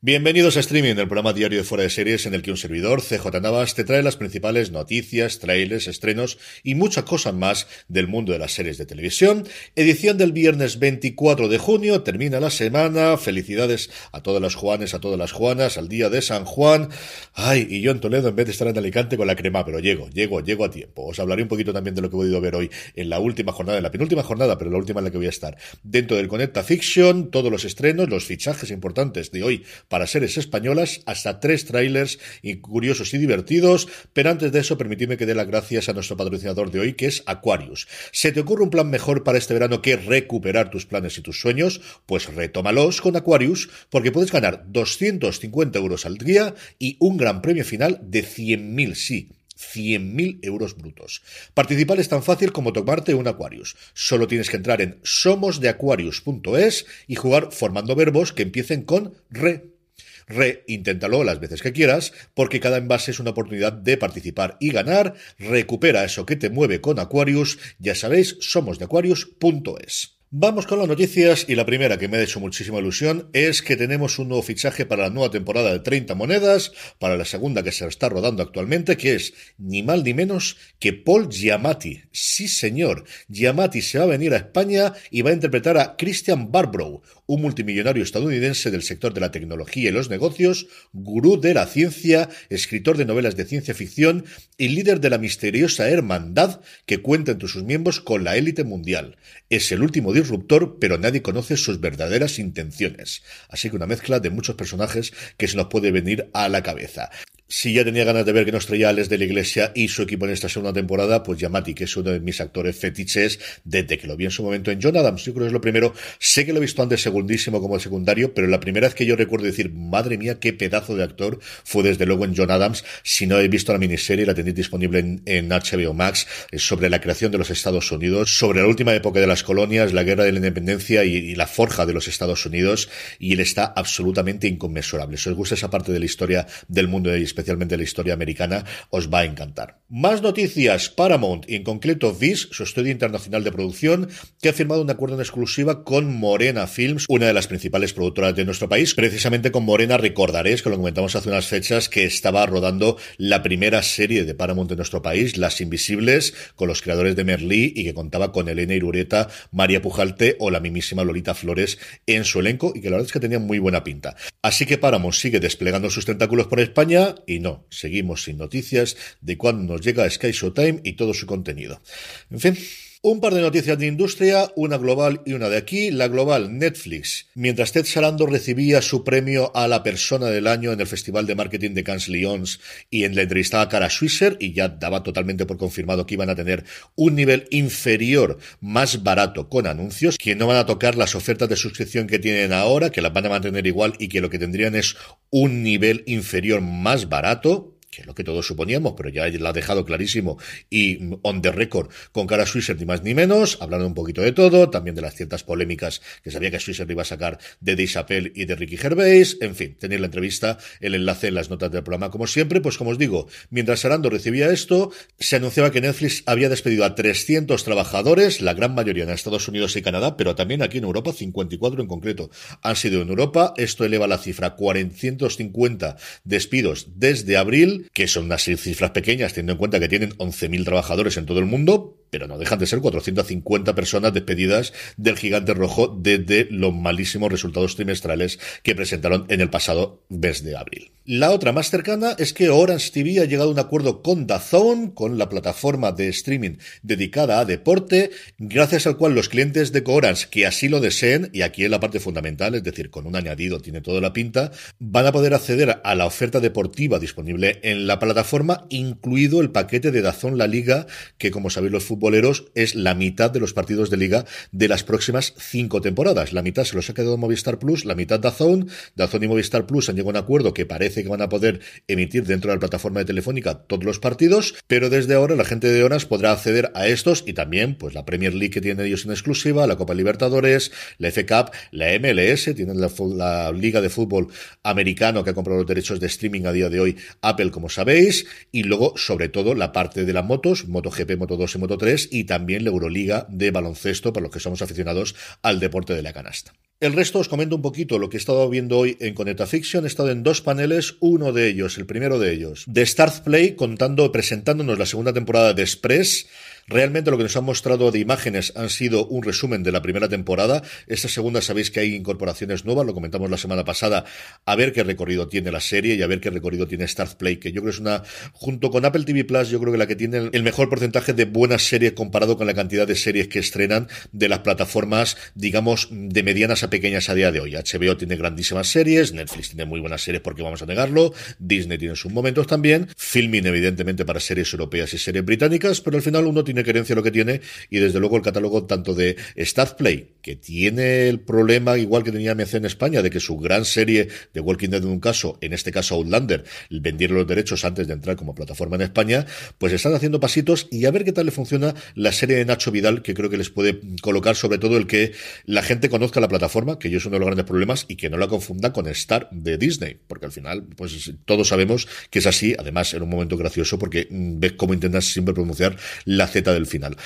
Bienvenidos a Streaming, el programa diario de fuera de series en el que un servidor, CJ Navas, te trae las principales noticias, trailers, estrenos y muchas cosas más del mundo de las series de televisión. Edición del viernes 24 de junio, termina la semana. Felicidades a todas las Juanes, a todas las Juanas, al día de San Juan. Ay, y yo en Toledo en vez de estar en Alicante con la crema, pero llego, llego, llego a tiempo. Os hablaré un poquito también de lo que he podido ver hoy en la última jornada, en la penúltima jornada, pero la última en la que voy a estar. Dentro del Conecta Fiction, todos los estrenos, los fichajes importantes de hoy para seres españolas, hasta tres trailers curiosos y divertidos, pero antes de eso permitidme que dé las gracias a nuestro patrocinador de hoy, que es Aquarius. ¿Se te ocurre un plan mejor para este verano que recuperar tus planes y tus sueños? Pues retómalos con Aquarius, porque puedes ganar 250 euros al día y un gran premio final de 100.000, sí, 100.000 euros brutos. Participar es tan fácil como tomarte un Aquarius. Solo tienes que entrar en somosdeaquarius.es y jugar formando verbos que empiecen con re. Reinténtalo las veces que quieras, porque cada envase es una oportunidad de participar y ganar. Recupera eso que te mueve con Aquarius. Ya sabéis, somos de Aquarius.es. Vamos con las noticias y la primera que me ha hecho muchísima ilusión es que tenemos un nuevo fichaje para la nueva temporada de 30 monedas, para la segunda que se está rodando actualmente, que es ni mal ni menos que Paul Giamatti. Sí señor, Giamatti se va a venir a España y va a interpretar a Christian Barbro un multimillonario estadounidense del sector de la tecnología y los negocios, gurú de la ciencia, escritor de novelas de ciencia ficción y líder de la misteriosa hermandad que cuenta entre sus miembros con la élite mundial. Es el último disruptor, pero nadie conoce sus verdaderas intenciones. Así que una mezcla de muchos personajes que se nos puede venir a la cabeza si ya tenía ganas de ver que nos traía Alex de la Iglesia y su equipo en esta segunda temporada, pues Yamati, que es uno de mis actores fetiches desde que lo vi en su momento en John Adams, yo creo que es lo primero. Sé que lo he visto antes segundísimo como el secundario, pero la primera vez que yo recuerdo decir, madre mía, qué pedazo de actor, fue desde luego en John Adams. Si no habéis visto la miniserie, la tenéis disponible en, HBO Max, eh, sobre la creación de los Estados Unidos, sobre la última época de las colonias, la guerra de la independencia y, la forja de los Estados Unidos, y él está absolutamente inconmensurable. Si os gusta esa parte de la historia del mundo de especialmente la historia americana, os va a encantar. Más noticias, Paramount y en concreto Viz, su estudio internacional de producción, que ha firmado un acuerdo en exclusiva con Morena Films, una de las principales productoras de nuestro país. Precisamente con Morena recordaréis que lo comentamos hace unas fechas que estaba rodando la primera serie de Paramount de nuestro país, Las Invisibles, con los creadores de Merlí y que contaba con Elena Irureta, María Pujalte o la mismísima Lolita Flores en su elenco y que la verdad es que tenía muy buena pinta. Así que Páramo sigue desplegando sus tentáculos por España y no, seguimos sin noticias de cuándo nos llega Sky Showtime y todo su contenido. En fin, un par de noticias de industria, una global y una de aquí. La global, Netflix. Mientras Ted Salando recibía su premio a la persona del año en el Festival de Marketing de Cannes Lyons y en la entrevistada Cara Swisher y ya daba totalmente por confirmado que iban a tener un nivel inferior, más barato, con anuncios, que no van a tocar las ofertas de suscripción que tienen ahora, que las van a mantener igual y que lo que tendrían es un nivel inferior más barato, que es lo que todos suponíamos, pero ya la ha dejado clarísimo y on the record con cara a Swisher ni más ni menos, hablando un poquito de todo, también de las ciertas polémicas que sabía que Swisher iba a sacar de Disappel y de Ricky Gervais, en fin, tenéis la entrevista, el enlace en las notas del programa como siempre, pues como os digo, mientras Arando recibía esto, se anunciaba que Netflix había despedido a 300 trabajadores, la gran mayoría en Estados Unidos y Canadá, pero también aquí en Europa, 54 en concreto han sido en Europa, esto eleva la cifra a 450 despidos desde abril, que son unas cifras pequeñas, teniendo en cuenta que tienen 11.000 trabajadores en todo el mundo, pero no dejan de ser 450 personas despedidas del gigante rojo desde los malísimos resultados trimestrales que presentaron en el pasado mes de abril. La otra más cercana es que Orange TV ha llegado a un acuerdo con Dazón, con la plataforma de streaming dedicada a deporte, gracias al cual los clientes de Orange que así lo deseen, y aquí es la parte fundamental, es decir, con un añadido tiene toda la pinta, van a poder acceder a la oferta deportiva disponible en la plataforma, incluido el paquete de Dazón La Liga, que como sabéis los boleros es la mitad de los partidos de liga de las próximas cinco temporadas. La mitad se los ha quedado Movistar Plus, la mitad Dazón. Dazón y Movistar Plus han llegado a un acuerdo que parece que van a poder emitir dentro de la plataforma de Telefónica todos los partidos, pero desde ahora la gente de Onas podrá acceder a estos y también pues la Premier League que tienen ellos en exclusiva, la Copa Libertadores, la F Cup, la MLS, tienen la, la Liga de Fútbol Americano que ha comprado los derechos de streaming a día de hoy Apple, como sabéis, y luego sobre todo la parte de las motos, MotoGP, Moto2 y Moto3 y también la Euroliga de baloncesto para los que somos aficionados al deporte de la canasta. El resto os comento un poquito lo que he estado viendo hoy en Conecta Fiction. He estado en dos paneles, uno de ellos, el primero de ellos, de Start Play, contando, presentándonos la segunda temporada de Express Realmente lo que nos han mostrado de imágenes han sido un resumen de la primera temporada. Esta segunda sabéis que hay incorporaciones nuevas, lo comentamos la semana pasada, a ver qué recorrido tiene la serie y a ver qué recorrido tiene Starz que yo creo es una, junto con Apple TV Plus, yo creo que la que tiene el mejor porcentaje de buenas series comparado con la cantidad de series que estrenan de las plataformas, digamos, de medianas a pequeñas a día de hoy. HBO tiene grandísimas series, Netflix tiene muy buenas series porque vamos a negarlo, Disney tiene sus momentos también, Filmin evidentemente para series europeas y series británicas, pero al final uno tiene tiene querencia lo que tiene y desde luego el catálogo tanto de Play que tiene el problema igual que tenía MC en España, de que su gran serie de Walking Dead en un caso, en este caso Outlander, vendieron los derechos antes de entrar como plataforma en España, pues están haciendo pasitos y a ver qué tal le funciona la serie de Nacho Vidal, que creo que les puede colocar sobre todo el que la gente conozca la plataforma, que yo es uno de los grandes problemas, y que no la confunda con Star de Disney, porque al final, pues todos sabemos que es así, además en un momento gracioso, porque mm, ves cómo intentas siempre pronunciar la Z del final.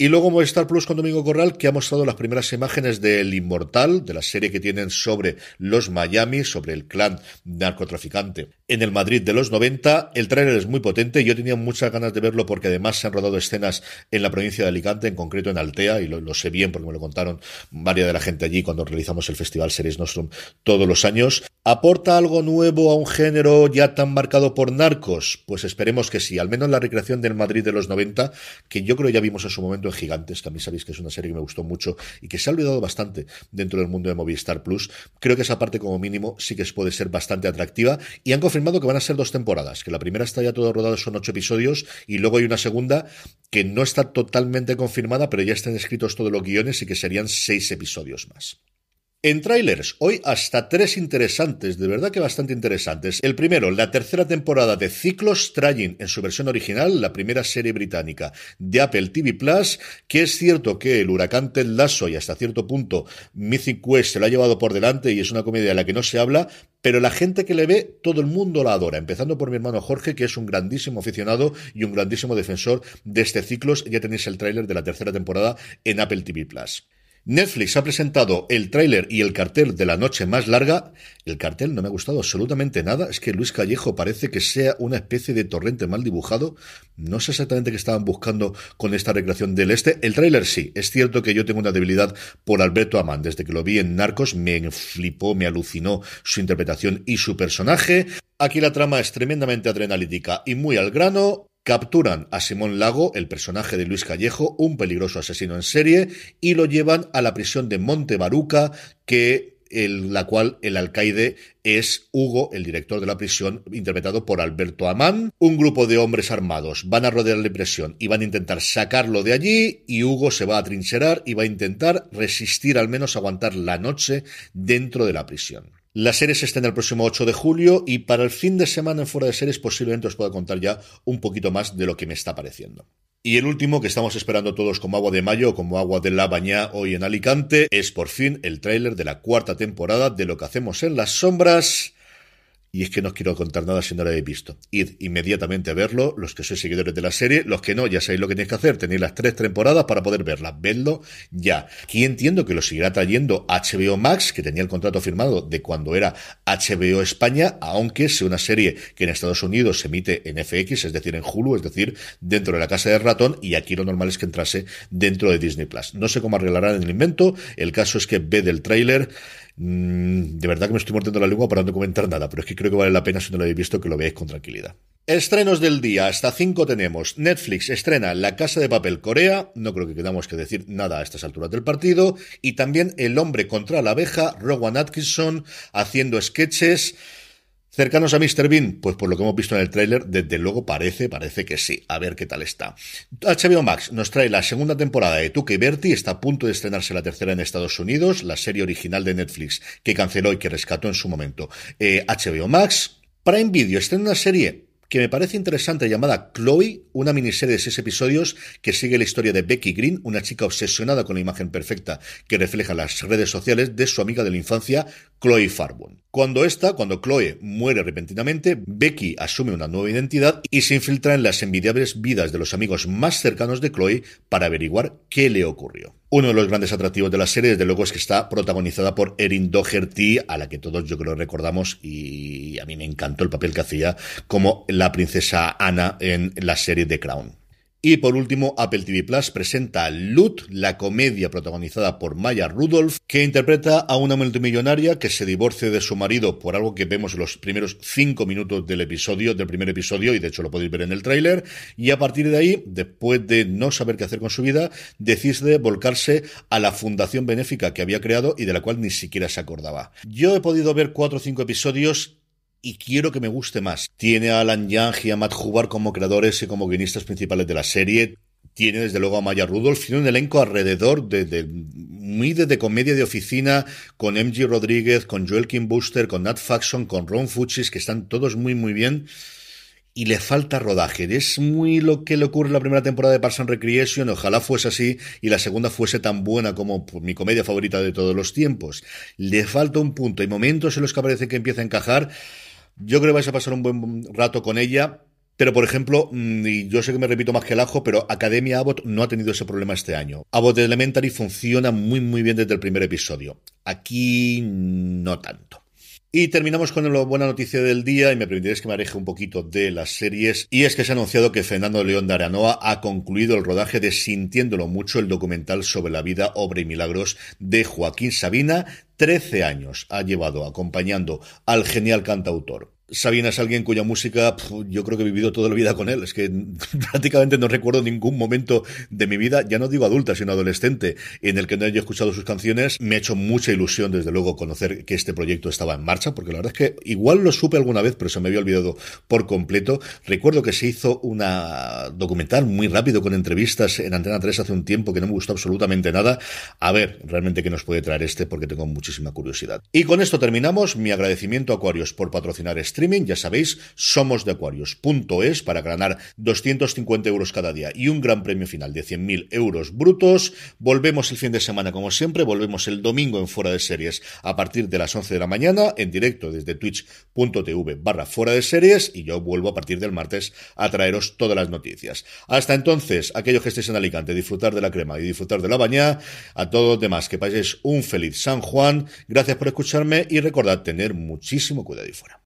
Y luego Movistar Plus con Domingo Corral, que ha mostrado las primeras imágenes del Inmortal, de la serie que tienen sobre los Miami, sobre el clan narcotraficante en el Madrid de los 90. El tráiler es muy potente, yo tenía muchas ganas de verlo porque además se han rodado escenas en la provincia de Alicante, en concreto en Altea, y lo, sé bien porque me lo contaron varias de la gente allí cuando realizamos el Festival Series Nostrum todos los años. ¿Aporta algo nuevo a un género ya tan marcado por narcos? Pues esperemos que sí, al menos la recreación del Madrid de los 90, que yo creo ya vimos en su momento Gigantes, que a mí sabéis que es una serie que me gustó mucho y que se ha olvidado bastante dentro del mundo de Movistar Plus. Creo que esa parte, como mínimo, sí que puede ser bastante atractiva. Y han confirmado que van a ser dos temporadas, que la primera está ya todo rodada, son ocho episodios, y luego hay una segunda que no está totalmente confirmada, pero ya están escritos todos los guiones y que serían seis episodios más. En trailers, hoy hasta tres interesantes, de verdad que bastante interesantes. El primero, la tercera temporada de Ciclos Trying en su versión original, la primera serie británica de Apple TV Plus, que es cierto que el huracán Ted Lasso y hasta cierto punto Mythic Quest se lo ha llevado por delante y es una comedia de la que no se habla, pero la gente que le ve, todo el mundo la adora, empezando por mi hermano Jorge, que es un grandísimo aficionado y un grandísimo defensor de este Ciclos. Ya tenéis el tráiler de la tercera temporada en Apple TV Plus. Netflix ha presentado el tráiler y el cartel de La Noche Más Larga. El cartel no me ha gustado absolutamente nada. Es que Luis Callejo parece que sea una especie de torrente mal dibujado. No sé exactamente qué estaban buscando con esta recreación del este. El tráiler sí. Es cierto que yo tengo una debilidad por Alberto Amán. Desde que lo vi en Narcos me flipó, me alucinó su interpretación y su personaje. Aquí la trama es tremendamente adrenalítica y muy al grano. Capturan a Simón Lago, el personaje de Luis Callejo, un peligroso asesino en serie, y lo llevan a la prisión de Monte Baruca, que la cual el alcaide es Hugo, el director de la prisión, interpretado por Alberto Amán. Un grupo de hombres armados van a rodear la prisión y van a intentar sacarlo de allí y Hugo se va a trincherar y va a intentar resistir al menos aguantar la noche dentro de la prisión. Las series se el próximo 8 de julio y para el fin de semana en Fuera de Series posiblemente os pueda contar ya un poquito más de lo que me está pareciendo. Y el último que estamos esperando todos como agua de mayo, o como agua de la bañá hoy en Alicante, es por fin el tráiler de la cuarta temporada de Lo que hacemos en las sombras y es que no os quiero contar nada si no lo habéis visto. Id inmediatamente a verlo, los que sois seguidores de la serie, los que no, ya sabéis lo que tenéis que hacer, tenéis las tres temporadas para poder verlas, vedlo ya. Aquí entiendo que lo seguirá trayendo HBO Max, que tenía el contrato firmado de cuando era HBO España, aunque sea una serie que en Estados Unidos se emite en FX, es decir, en Hulu, es decir, dentro de la casa de ratón, y aquí lo normal es que entrase dentro de Disney Plus. No sé cómo arreglarán el invento, el caso es que ve del tráiler Mm, de verdad que me estoy mordiendo la lengua para no comentar nada, pero es que creo que vale la pena si no lo habéis visto que lo veáis con tranquilidad. Estrenos del día, hasta cinco tenemos. Netflix estrena La Casa de Papel Corea, no creo que quedamos que decir nada a estas alturas del partido, y también El hombre contra la abeja, Rowan Atkinson, haciendo sketches ¿Cercanos a Mr. Bean? Pues por lo que hemos visto en el tráiler, desde luego parece, parece que sí. A ver qué tal está. HBO Max nos trae la segunda temporada de Tuca y Bertie. Está a punto de estrenarse la tercera en Estados Unidos, la serie original de Netflix que canceló y que rescató en su momento HBO eh, Max. Prime Video estrena una serie que me parece interesante llamada Chloe, una miniserie de seis episodios que sigue la historia de Becky Green, una chica obsesionada con la imagen perfecta que refleja las redes sociales de su amiga de la infancia, Chloe Farbon. Cuando esta, cuando Chloe muere repentinamente, Becky asume una nueva identidad y se infiltra en las envidiables vidas de los amigos más cercanos de Chloe para averiguar qué le ocurrió. Uno de los grandes atractivos de la serie, desde luego, es que está protagonizada por Erin Doherty, a la que todos yo creo recordamos y a mí me encantó el papel que hacía como la princesa Ana en la serie The Crown. Y por último, Apple TV Plus presenta Lut, la comedia protagonizada por Maya Rudolph, que interpreta a una multimillonaria que se divorcia de su marido por algo que vemos en los primeros cinco minutos del episodio, del primer episodio, y de hecho lo podéis ver en el tráiler, y a partir de ahí, después de no saber qué hacer con su vida, decide volcarse a la fundación benéfica que había creado y de la cual ni siquiera se acordaba. Yo he podido ver cuatro o cinco episodios y quiero que me guste más. Tiene a Alan Young y a Matt Hubbard como creadores y como guionistas principales de la serie. Tiene desde luego a Maya Rudolph, tiene un elenco alrededor de, muy de, comedia de oficina, con MG Rodríguez, con Joel Kim Booster, con Nat Faxon, con Ron Fuchis que están todos muy muy bien y le falta rodaje. Es muy lo que le ocurre en la primera temporada de Parson Recreation. Ojalá fuese así y la segunda fuese tan buena como pues, mi comedia favorita de todos los tiempos. Le falta un punto. Hay momentos en los que parece que empieza a encajar, yo creo que vais a pasar un buen rato con ella. Pero, por ejemplo, mm, y yo sé que me repito más que el ajo, pero Academia Abbott no ha tenido ese problema este año. Abbott Elementary funciona muy, muy bien desde el primer episodio. Aquí no tanto. Y terminamos con la buena noticia del día y me permitiréis que me aleje un poquito de las series y es que se ha anunciado que Fernando León de Aranoa ha concluido el rodaje de Sintiéndolo mucho el documental sobre la vida, obra y milagros de Joaquín Sabina. trece años ha llevado acompañando al genial cantautor Sabina es alguien cuya música yo creo que he vivido toda la vida con él. Es que prácticamente no recuerdo ningún momento de mi vida, ya no digo adulta, sino adolescente, en el que no haya escuchado sus canciones. Me ha hecho mucha ilusión, desde luego, conocer que este proyecto estaba en marcha, porque la verdad es que igual lo supe alguna vez, pero se me había olvidado por completo. Recuerdo que se hizo una documental muy rápido con entrevistas en Antena 3 hace un tiempo que no me gustó absolutamente nada. A ver realmente qué nos puede traer este, porque tengo muchísima curiosidad. Y con esto terminamos. Mi agradecimiento a Acuarios por patrocinar este ya sabéis, somos de acuarios.es para ganar 250 euros cada día y un gran premio final de 100.000 euros brutos. Volvemos el fin de semana como siempre, volvemos el domingo en Fuera de Series a partir de las 11 de la mañana en directo desde twitch.tv barra Fuera de Series y yo vuelvo a partir del martes a traeros todas las noticias. Hasta entonces, aquellos que estéis en Alicante, disfrutar de la crema y disfrutar de la baña. A todos los demás, que paséis un feliz San Juan. Gracias por escucharme y recordad tener muchísimo cuidado y fuera.